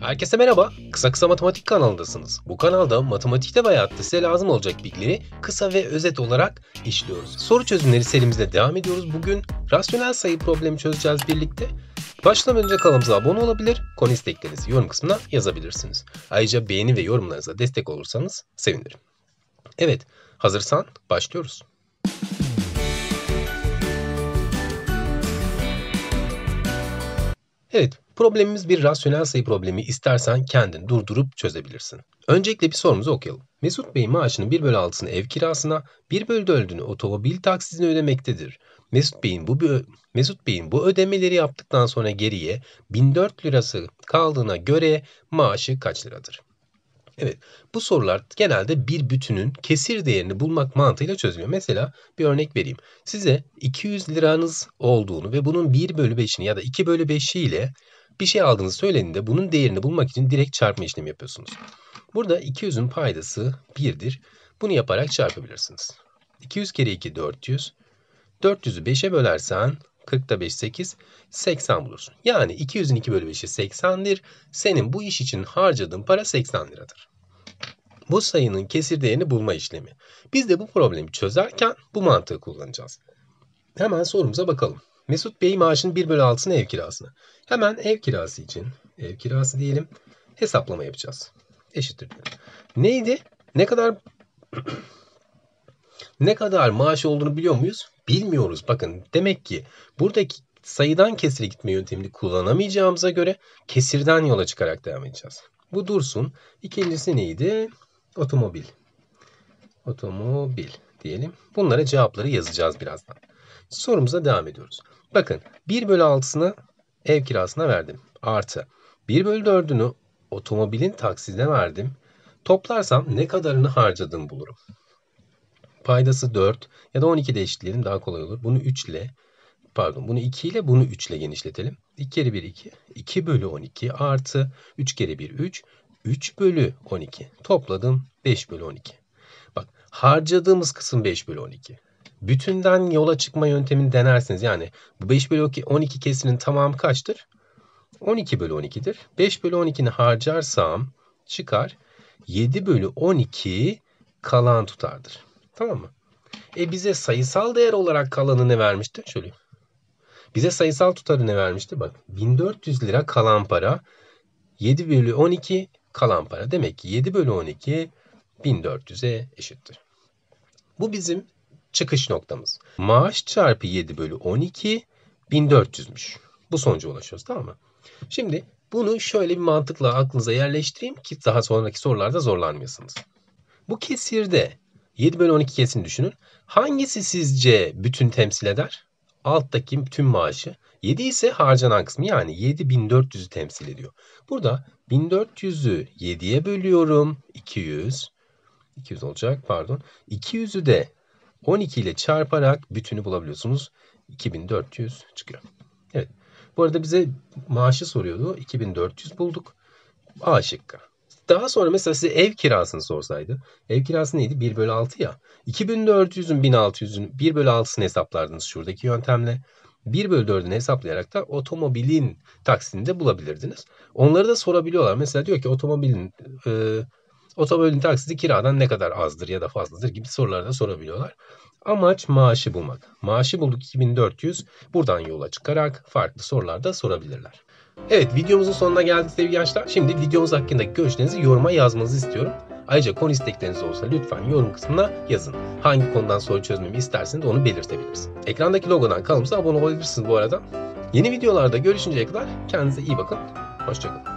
Herkese merhaba, Kısa Kısa Matematik kanalındasınız. Bu kanalda matematikte ve hayatta size lazım olacak bilgileri kısa ve özet olarak işliyoruz. Soru çözümleri serimizde devam ediyoruz. Bugün rasyonel sayı problemi çözeceğiz birlikte. Başlamadan önce kanalımıza abone olabilir, konu isteklerinizi yorum kısmına yazabilirsiniz. Ayrıca beğeni ve yorumlarınıza destek olursanız sevinirim. Evet, hazırsan başlıyoruz. Evet, Problemimiz bir rasyonel sayı problemi istersen kendin durdurup çözebilirsin. Öncelikle bir sorumuzu okuyalım. Mesut Bey maaşının 1 bölü 6'sını ev kirasına, 1 bölü 4'ünü otomobil taksisine ödemektedir. Mesut Bey'in bu Mesut Bey'in bu ödemeleri yaptıktan sonra geriye 1004 lirası kaldığına göre maaşı kaç liradır? Evet bu sorular genelde bir bütünün kesir değerini bulmak mantığıyla çözülüyor. Mesela bir örnek vereyim. Size 200 liranız olduğunu ve bunun 1 bölü 5'ini ya da 2 bölü 5'i ile bir şey aldığınız söyleninde bunun değerini bulmak için direkt çarpma işlemi yapıyorsunuz. Burada 200'ün paydası 1'dir. Bunu yaparak çarpabilirsiniz. 200 kere 2 400. 400'ü 5'e bölersen 40'da 5 8 80 bulursun. Yani 200'ün 2 bölü 5'i 80'dir. Senin bu iş için harcadığın para 80 liradır. Bu sayının kesir değerini bulma işlemi. Biz de bu problemi çözerken bu mantığı kullanacağız. Hemen sorumuza bakalım. Mesut Bey maaşın 1 bölü 6'sını ev kirasına. Hemen ev kirası için ev kirası diyelim hesaplama yapacağız. Eşittir Neydi? Ne kadar ne kadar maaş olduğunu biliyor muyuz? Bilmiyoruz. Bakın demek ki buradaki sayıdan kesire gitme yöntemini kullanamayacağımıza göre kesirden yola çıkarak devam edeceğiz. Bu dursun. İkincisi neydi? Otomobil. Otomobil diyelim. Bunlara cevapları yazacağız birazdan. Sorumuza devam ediyoruz. Bakın 1 bölü 6'sını ev kirasına verdim. Artı 1 bölü 4'ünü otomobilin takside verdim. Toplarsam ne kadarını harcadığımı bulurum. Paydası 4 ya da 12 de eşitleyelim daha kolay olur. Bunu 3 ile pardon bunu 2 ile bunu 3 ile genişletelim. 2 kere 1 2. 2 bölü 12 artı 3 kere 1 3. 3 bölü 12. Topladım 5 bölü 12. Bak harcadığımız kısım 5 bölü 12 bütünden yola çıkma yöntemini denersiniz. Yani bu 5 bölü 12 kesinin tamamı kaçtır? 12 bölü 12'dir. 5 bölü 12'ni harcarsam çıkar. 7 bölü 12 kalan tutardır. Tamam mı? E bize sayısal değer olarak kalanı ne vermişti? Şöyle. Bize sayısal tutarı ne vermişti? Bak 1400 lira kalan para. 7 bölü 12 kalan para. Demek ki 7 bölü 12 1400'e eşittir. Bu bizim çıkış noktamız. Maaş çarpı 7 bölü 12 1400'müş. Bu sonuca ulaşıyoruz tamam mı? Şimdi bunu şöyle bir mantıkla aklınıza yerleştireyim ki daha sonraki sorularda zorlanmıyorsunuz. Bu kesirde 7 bölü 12 kesini düşünün. Hangisi sizce bütün temsil eder? Alttaki tüm maaşı. 7 ise harcanan kısmı yani 7400'ü temsil ediyor. Burada 1400'ü 7'ye bölüyorum. 200. 200 olacak pardon. 200'ü de 12 ile çarparak bütünü bulabiliyorsunuz. 2400 çıkıyor. Evet. Bu arada bize maaşı soruyordu. 2400 bulduk. A şıkkı. Daha sonra mesela size ev kirasını sorsaydı. Ev kirası neydi? 1 bölü 6 ya. 2400'ün 1600'ün 1 bölü 6'sını hesaplardınız şuradaki yöntemle. 1 bölü 4'ünü hesaplayarak da otomobilin taksini de bulabilirdiniz. Onları da sorabiliyorlar. Mesela diyor ki otomobilin e, otomobilin taksidi kiradan ne kadar azdır ya da fazladır gibi sorular da sorabiliyorlar. Amaç maaşı bulmak. Maaşı bulduk 2400. Buradan yola çıkarak farklı sorular da sorabilirler. Evet videomuzun sonuna geldik sevgili gençler. Şimdi videomuz hakkındaki görüşlerinizi yoruma yazmanızı istiyorum. Ayrıca konu istekleriniz olsa lütfen yorum kısmına yazın. Hangi konudan soru çözmemi isterseniz onu belirtebiliriz. Ekrandaki logodan kanalımıza abone olabilirsiniz bu arada. Yeni videolarda görüşünceye kadar kendinize iyi bakın. Hoşçakalın.